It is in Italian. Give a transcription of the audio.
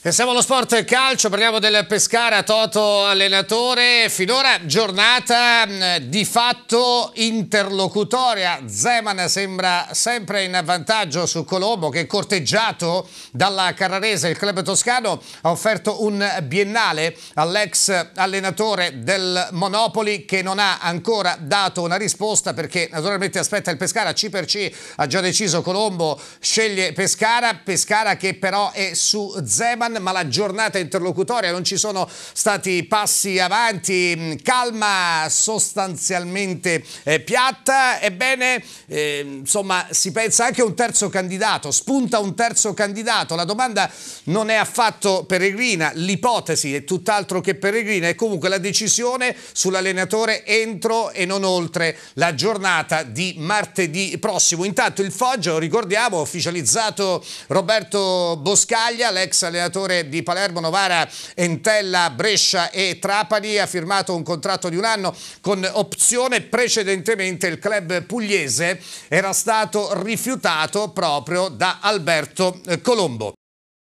E siamo allo sport calcio, parliamo del Pescara, Toto allenatore, finora giornata mm, di fatto interlocutoria, Zeman sembra sempre in vantaggio su Colombo che corteggiato dalla Carrarese, il club toscano ha offerto un biennale all'ex allenatore del Monopoli che non ha ancora dato una risposta perché naturalmente aspetta il Pescara, C per C ha già deciso Colombo, sceglie Pescara, Pescara che però è su Zeman Milan, ma la giornata interlocutoria non ci sono stati passi avanti, mm, calma sostanzialmente eh, piatta, ebbene eh, insomma si pensa anche a un terzo candidato, spunta un terzo candidato, la domanda non è affatto peregrina, l'ipotesi è tutt'altro che peregrina, è comunque la decisione sull'allenatore entro e non oltre la giornata di martedì prossimo. Intanto il Foggio, ricordiamo, ha ufficializzato Roberto Boscaglia, l'ex allenatore allenatore di Palermo, Novara, Entella, Brescia e Trapani, ha firmato un contratto di un anno con opzione precedentemente il club pugliese era stato rifiutato proprio da Alberto eh, Colombo.